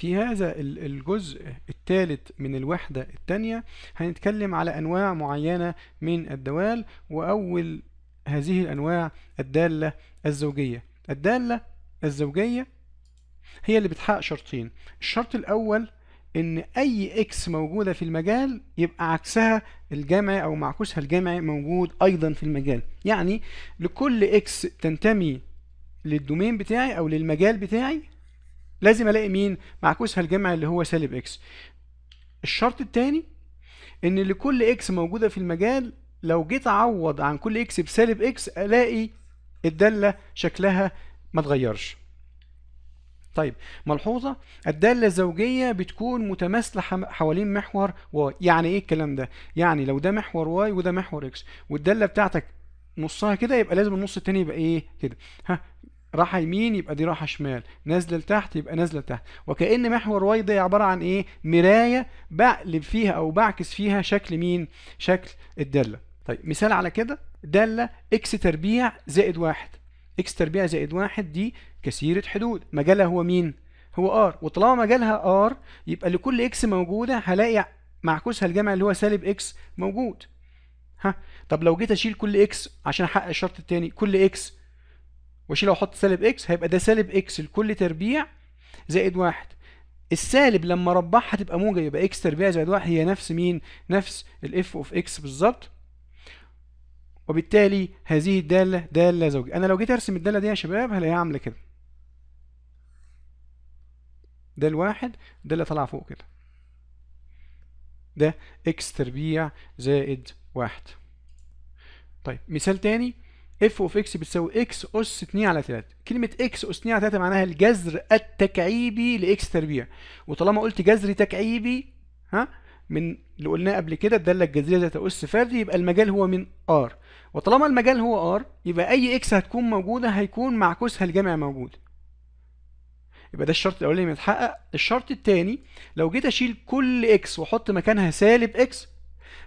في هذا الجزء الثالث من الوحدة الثانية هنتكلم على أنواع معينة من الدوال وأول هذه الأنواع الدالة الزوجية الدالة الزوجية هي اللي بتحقق شرطين الشرط الأول إن أي إكس موجودة في المجال يبقى عكسها الجمعي أو معكوسها الجمعي موجود أيضا في المجال يعني لكل إكس تنتمي للدومين بتاعي أو للمجال بتاعي لازم الاقي مين معكوسها الجمع اللي هو سالب اكس الشرط الثاني ان لكل اكس موجوده في المجال لو جيت اعوض عن كل اكس بسالب اكس الاقي الداله شكلها ما اتغيرش طيب ملحوظة الدالة الزوجية بتكون متماثلة حوالين محور واي يعني ايه الكلام ده؟ يعني لو ده محور واي وده محور اكس والدالة بتاعتك نصها كده يبقى لازم النص التاني يبقى ايه كده ها راحه يمين يبقى دي راحه شمال نازله لتحت يبقى نازله لتحت وكان محور واي ده عباره عن ايه مرايه بقلب فيها او بعكس فيها شكل مين شكل الداله طيب مثال على كده داله اكس تربيع زائد واحد اكس تربيع زائد واحد دي كثيره حدود مجالها هو مين هو ار وطالما مجالها ار يبقى لكل اكس موجوده هلاقي معكوسها الجمع اللي هو سالب اكس موجود ها طب لو جيت اشيل كل اكس عشان احقق الشرط الثاني كل اكس واشيل واحط سالب اكس هيبقى ده سالب اكس لكل تربيع زائد واحد السالب لما ربعها هتبقى موجب يبقى اكس تربيع زائد واحد هي نفس مين نفس الاف اوف اكس بالظبط وبالتالي هذه الداله داله زوجيه انا لو جيت ارسم الداله دي يا شباب هلاقيها عامله كده ده الواحد ده اللي طلع فوق كده ده اكس تربيع زائد واحد طيب مثال تاني اف اوف اكس بتساوي اكس اس 2 على 3 كلمه اكس اس 2 على 3 معناها الجذر التكعيبي لاكس تربيع وطالما قلت جذر تكعيبي ها من اللي قلناه قبل كده الداله الجذريه ذات اس فردي يبقى المجال هو من ار وطالما المجال هو ار يبقى اي اكس هتكون موجوده هيكون معكوسها الجامع موجود يبقى ده الشرط الاولاني متحقق الشرط الثاني لو جيت اشيل كل اكس واحط مكانها سالب اكس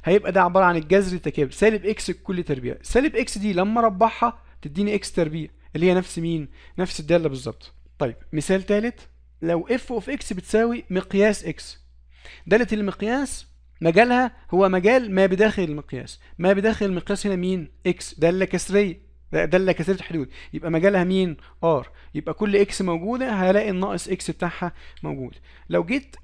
هيبقى ده عباره عن الجذر التكامل سالب اكس لكل تربيع سالب اكس دي لما اربعها تديني اكس تربيع اللي هي نفس مين نفس الداله بالظبط طيب مثال ثالث لو اف اوف اكس بتساوي مقياس اكس داله المقياس مجالها هو مجال ما بداخل المقياس ما بداخل المقياس هنا مين اكس داله كسريه داله كسريه الحدود يبقى مجالها مين ار يبقى كل اكس موجوده هلاقي الناقص اكس بتاعها موجود لو جيت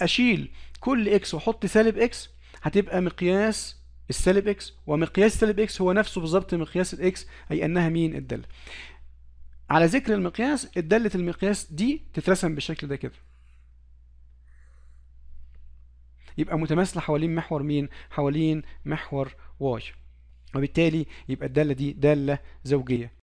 اشيل كل اكس واحط سالب اكس هتبقى مقياس السالب اكس ومقياس السالب اكس هو نفسه بالظبط مقياس الاكس اي انها مين الداله على ذكر المقياس الداله المقياس دي تترسم بالشكل ده كده يبقى متماثله حوالين محور مين حوالين محور واي وبالتالي يبقى الداله دي داله زوجيه